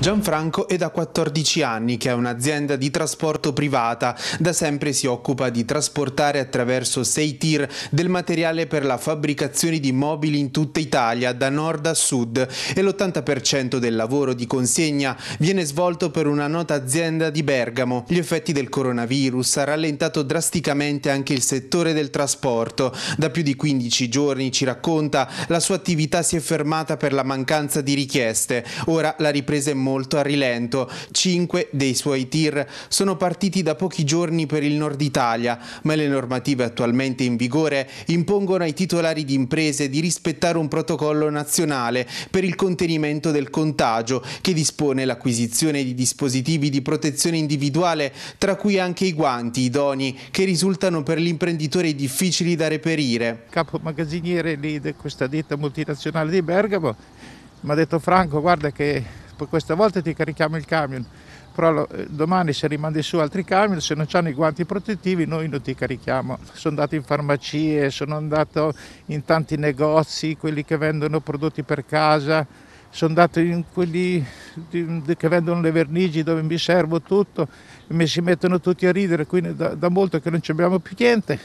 Gianfranco è da 14 anni che ha un'azienda di trasporto privata. Da sempre si occupa di trasportare attraverso sei tir del materiale per la fabbricazione di mobili in tutta Italia, da nord a sud. E l'80% del lavoro di consegna viene svolto per una nota azienda di Bergamo. Gli effetti del coronavirus ha rallentato drasticamente anche il settore del trasporto. Da più di 15 giorni, ci racconta, la sua attività si è fermata per la mancanza di richieste. Ora la ripresa è molto molto a rilento. Cinque dei suoi tir sono partiti da pochi giorni per il nord Italia, ma le normative attualmente in vigore impongono ai titolari di imprese di rispettare un protocollo nazionale per il contenimento del contagio che dispone l'acquisizione di dispositivi di protezione individuale, tra cui anche i guanti idoni, che risultano per l'imprenditore difficili da reperire. Capo magazziniere di questa ditta multinazionale di Bergamo mi ha detto Franco guarda che questa volta ti carichiamo il camion, però eh, domani se rimandi su altri camion, se non hanno i guanti protettivi noi non ti carichiamo. Sono andato in farmacie, sono andato in tanti negozi, quelli che vendono prodotti per casa, sono andato in quelli che vendono le vernici dove mi servo tutto, mi si mettono tutti a ridere, quindi da, da molto che non abbiamo più niente.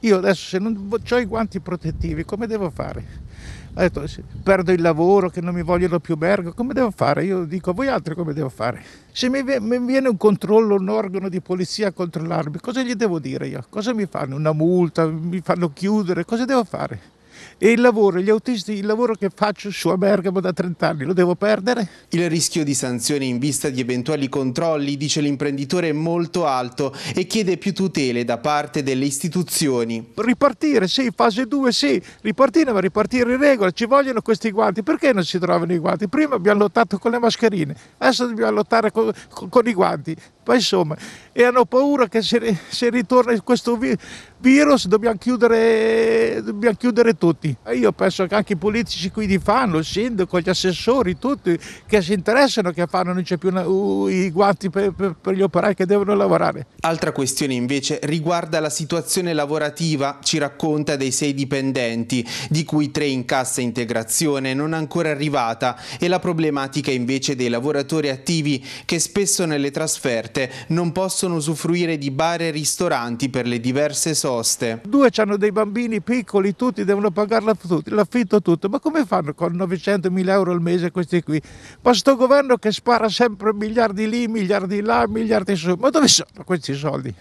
Io adesso se non ho i guanti protettivi, come devo fare? Ha detto, perdo il lavoro, che non mi vogliono più bergo, come devo fare? Io dico voi altri come devo fare. Se mi, viene un controllo, un organo di polizia a controllarmi, cosa gli devo dire io? Cosa mi fanno? Una multa? Mi fanno chiudere? Cosa devo fare? E il lavoro, gli autisti, il lavoro che faccio su a Bergamo da 30 anni, lo devo perdere? Il rischio di sanzioni in vista di eventuali controlli, dice l'imprenditore, è molto alto e chiede più tutele da parte delle istituzioni. Ripartire, sì, fase 2, sì, ripartire, ma ripartire in regola, ci vogliono questi guanti, perché non si trovano i guanti? Prima abbiamo lottato con le mascherine, adesso dobbiamo lottare con, con, con i guanti. Ma insomma, e hanno paura che se, se ritorna questo vi- virus dobbiamo chiudere, dobbiamo chiudere tutti. E io penso che anche i politici qui di Fanno, il sindaco, gli assessori, tutti che si interessano che Fanno non c'è più una, uh, i guanti per, per, per gli operai che devono lavorare. Altra questione invece riguarda la situazione lavorativa, ci racconta dei sei dipendenti, di cui tre in cassa integrazione non ancora arrivata e la problematica invece dei lavoratori attivi che spesso nelle trasferte aperte, non possono usufruire di bar e ristoranti per le diverse soste. Due hanno dei bambini piccoli, tutti devono pagare l'affitto tutto, ma come fanno con 900.000 euro al mese questi qui? Ma sto governo che spara sempre miliardi lì, miliardi là, miliardi su, ma dove sono questi soldi?